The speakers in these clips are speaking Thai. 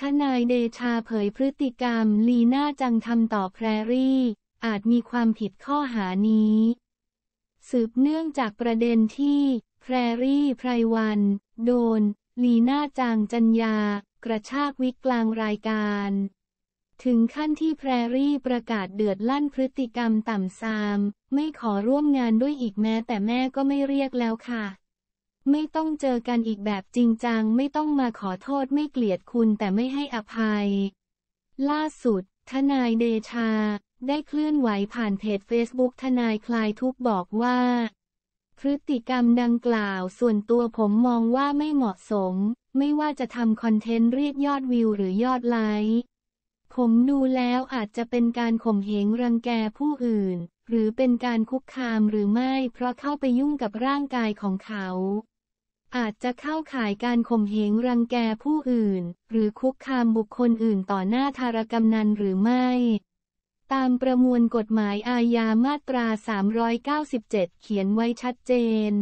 ทนายเดชาเผยพฤติกรรม ลีน่าจังทำต่อแพรรี่ อาจมีความผิดข้อหานี้ สืบเนื่องจากประเด็นที่ แพรรี่ไพรวัน โดน ลีน่าจังจัญญา กระชากวิกกลางรายการ ถึงขั้นที่แพรรี่ประกาศเดือดลั่นพฤติกรรมต่ำซาม ไม่ขอร่วมงานด้วยอีกแม้แต่แม่ก็ไม่เรียกแล้วค่ะไม่ต้องเจอกันอีกแบบจริงจัง ไม่ต้องมาขอโทษไม่เกลียดคุณแต่ไม่ให้อภัย ล่าสุด ทนายเดชา ได้เคลื่อนไหวผ่านเพจเฟซบุ๊กทนายคลายทุกบอกว่า พฤติกรรมดังกล่าวส่วนตัวผมมองว่าไม่เหมาะสม ไม่ว่าจะทำคอนเทนต์เรียกยอดวิวหรือยอดไลค์ผมดูแล้วอาจจะเป็นการข่มเหงรังแกผู้อื่น หรือเป็นการคุกคามหรือไม่เพราะเข้าไปยุ่งกับร่างกายของเขาอาจจะเข้าข่ายการข่มเหงรังแกผู้อื่น หรือคุกคามบุคคลอื่นต่อหน้าธารกำนันหรือไม่ ตามประมวลกฎหมายอาญามาตรา 397 เขียนไว้ชัดเจน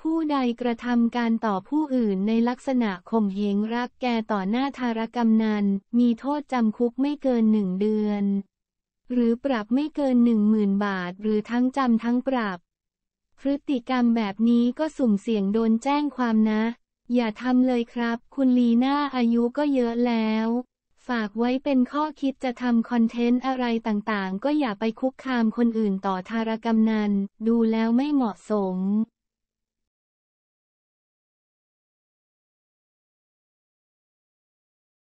ผู้ใดกระทำการต่อผู้อื่นในลักษณะข่มเหงรักแกต่อหน้าธารกำนันมีโทษจำคุกไม่เกินหนึ่งเดือน หรือปรับไม่เกินหนึ่งหมื่นบาท หรือทั้งจำทั้งปรับพฤติกรรมแบบนี้ก็สุ่มเสี่ยงโดนแจ้งความนะ อย่าทำเลยครับ คุณลีน่าอายุก็เยอะแล้ว ฝากไว้เป็นข้อคิดจะทำคอนเทนต์อะไรต่างๆ ก็อย่าไปคุกคามคนอื่นต่อทารกำนัน ดูแล้วไม่เหมาะสม